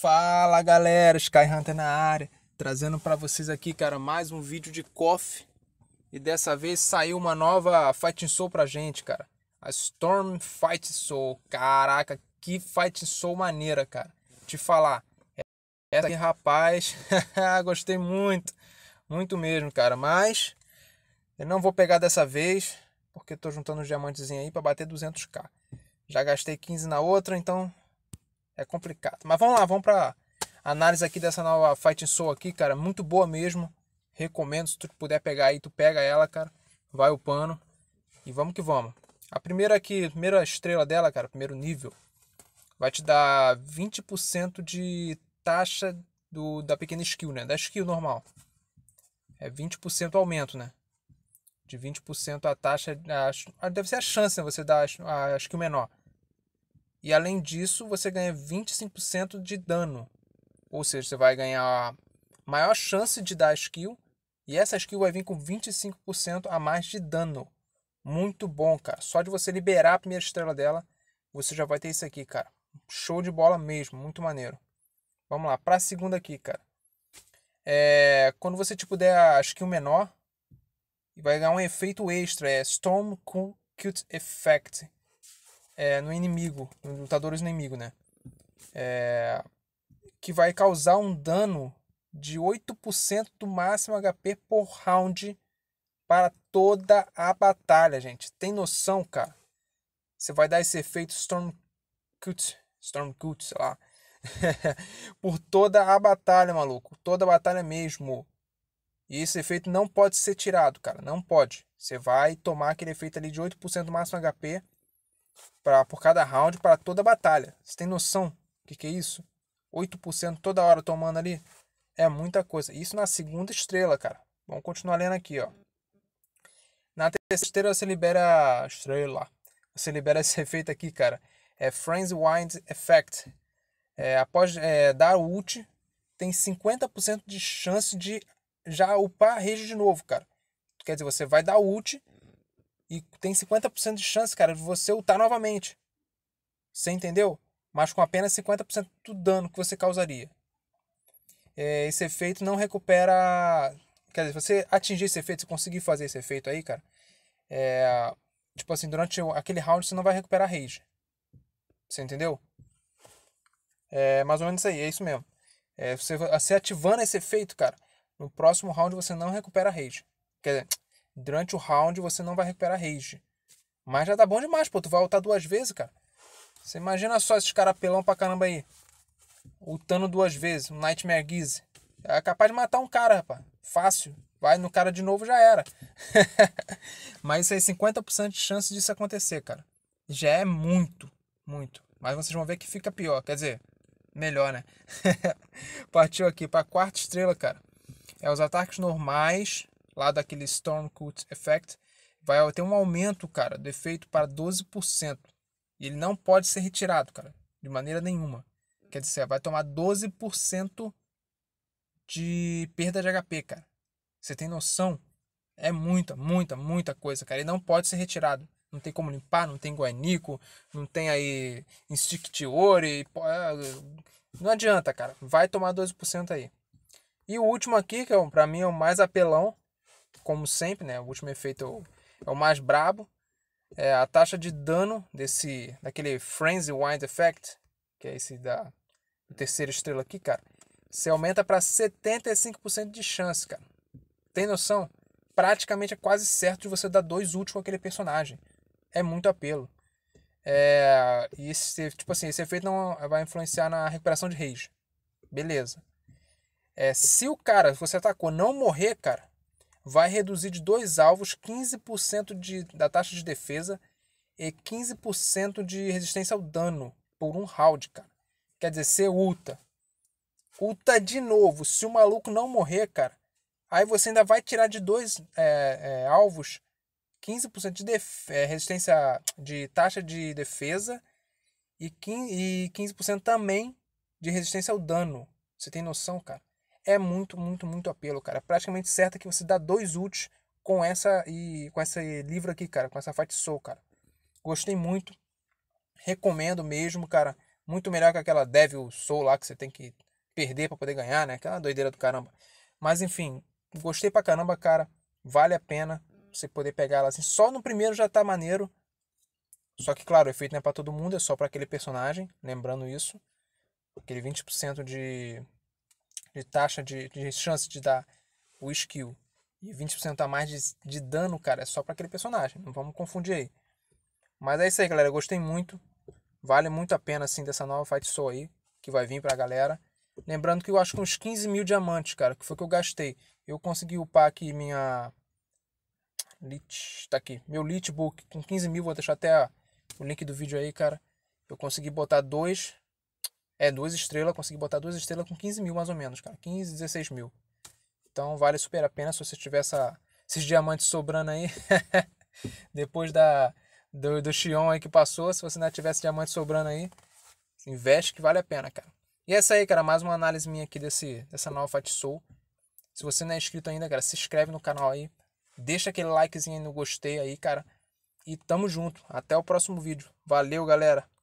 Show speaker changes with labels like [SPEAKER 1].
[SPEAKER 1] Fala galera, Sky Hunter na área, trazendo para vocês aqui, cara, mais um vídeo de KOF. E dessa vez saiu uma nova Fighting Soul pra gente, cara. A Storm Fight Soul. Caraca, que Fighting Soul maneira, cara. Te falar, é essa aqui, rapaz, gostei muito, muito mesmo, cara. Mas eu não vou pegar dessa vez, porque tô juntando os diamantezinhos aí para bater 200k. Já gastei 15 na outra, então é complicado. Mas vamos lá, vamos para análise aqui dessa nova Fighting Soul aqui, cara. Muito boa mesmo. Recomendo, se tu puder pegar aí, tu pega ela, cara. Vai o pano. E vamos que vamos. A primeira aqui, a primeira estrela dela, cara, primeiro nível, vai te dar 20% de taxa do, da pequena skill, né? Da skill normal. É 20% aumento, né? De 20% a taxa. A, deve ser a chance, né? Você dar a, a skill menor. E além disso, você ganha 25% de dano. Ou seja, você vai ganhar maior chance de dar skill. E essa skill vai vir com 25% a mais de dano. Muito bom, cara. Só de você liberar a primeira estrela dela, você já vai ter isso aqui, cara. Show de bola mesmo, muito maneiro. Vamos lá, pra segunda aqui, cara. É, quando você tipo, der a skill menor, vai ganhar um efeito extra, é Storm Cute Effect é, no inimigo, no lutadores inimigo, né? É, que vai causar um dano de 8% do máximo HP por round para toda a batalha, gente. Tem noção, cara? Você vai dar esse efeito Storm Cut, Storm Cut, sei lá. por toda a batalha, maluco. Toda a batalha mesmo. E esse efeito não pode ser tirado, cara. Não pode. Você vai tomar aquele efeito ali de 8% do máximo HP pra, por cada round para toda a batalha. Você tem noção do que, que é isso? 8% toda hora tomando ali? É muita coisa. Isso na segunda estrela, cara. Vamos continuar lendo aqui, ó. Na terceira estrela você libera. Estrela. Você libera esse efeito aqui, cara. É Friends Wind Effect. É, após é, dar o ult, tem 50% de chance de já upar a rede de novo, cara. Quer dizer, você vai dar ult e tem 50% de chance, cara, de você ultar novamente. Você entendeu? Mas com apenas 50% do dano que você causaria. É, esse efeito não recupera. Quer dizer, você atingir esse efeito, se conseguir fazer esse efeito aí, cara. É, tipo assim, durante aquele round você não vai recuperar rage. Você entendeu? É mais ou menos isso aí, é isso mesmo. É, você, você ativando esse efeito, cara, no próximo round você não recupera rage. Quer dizer, Durante o round você não vai recuperar rage. Mas já tá bom demais, pô. Tu vai ultar duas vezes, cara. Você imagina só esses caras pelão pra caramba aí. ultando duas vezes, um Nightmare Geese. É capaz de matar um cara, rapaz. Fácil. Vai no cara de novo, já era. Mas isso aí, 50% de chance disso acontecer, cara. Já é muito, muito. Mas vocês vão ver que fica pior. Quer dizer, melhor, né? Partiu aqui pra quarta estrela, cara. É os ataques normais lá daquele Stormcoat Effect, vai ter um aumento, cara, do efeito para 12%. E ele não pode ser retirado, cara, de maneira nenhuma. Quer dizer, vai tomar 12% de perda de HP, cara. Você tem noção? É muita, muita, muita coisa, cara. E não pode ser retirado. Não tem como limpar, não tem guanico, não tem aí instictiore. É, não adianta, cara. Vai tomar 12% aí. E o último aqui, que é, pra mim é o mais apelão, como sempre, né? O último efeito é, é o mais brabo. É a taxa de dano desse daquele Frenzy Wind Effect, que é esse da terceira estrela aqui, cara. Você aumenta para 75% de chance, cara. Tem noção? Praticamente é quase certo de você dar dois últimos com aquele personagem. É muito apelo. É, e esse, tipo assim, esse efeito não vai influenciar na recuperação de rage. Beleza. É, se o cara, se você atacou, não morrer, cara, vai reduzir de dois alvos 15% de, da taxa de defesa e 15% de resistência ao dano por um round, cara. Quer dizer, você ulta. Ulta de novo. Se o maluco não morrer, cara, aí você ainda vai tirar de dois é, é, alvos 15% de def é, resistência de taxa de defesa e 15%, e 15 também de resistência ao dano. Você tem noção, cara? é muito, muito, muito apelo, cara. Praticamente certo que você dá dois ults com essa e com esse livro aqui, cara, com essa Fight Soul, cara. Gostei muito. Recomendo mesmo, cara. Muito melhor que aquela Devil Soul lá que você tem que perder para poder ganhar, né? Aquela doideira do caramba. Mas enfim, gostei pra caramba, cara. Vale a pena você poder pegar ela assim. Só no primeiro já tá maneiro. Só que, claro, o efeito não é pra todo mundo, é só para aquele personagem. Lembrando isso. Aquele 20% de de taxa de, de chance de dar o skill e 20% a mais de, de dano, cara, é só para aquele personagem. Não vamos confundir aí. Mas é isso aí, galera. Eu gostei muito. Vale muito a pena, assim, dessa nova Fight Soul aí, que vai vir pra galera. Lembrando que eu acho que uns 15 mil diamantes, cara, que foi que eu gastei. Eu consegui upar aqui minha... Lit, tá aqui. Meu Litbook com 15 mil, vou deixar até o link do vídeo aí, cara. Eu consegui botar dois é, duas estrelas, consegui botar duas estrelas com 15 mil mais ou menos, cara. 15, 16 mil. Então vale super a pena se você tiver essa, esses diamantes sobrando aí. Depois da, do, do Xion aí que passou, se você ainda tivesse diamante sobrando aí, investe que vale a pena, cara. E essa é aí, cara, mais uma análise minha aqui desse, dessa nova Fat Soul. Se você não é inscrito ainda, cara, se inscreve no canal aí. Deixa aquele likezinho aí no gostei aí, cara. E tamo junto. Até o próximo vídeo. Valeu, galera.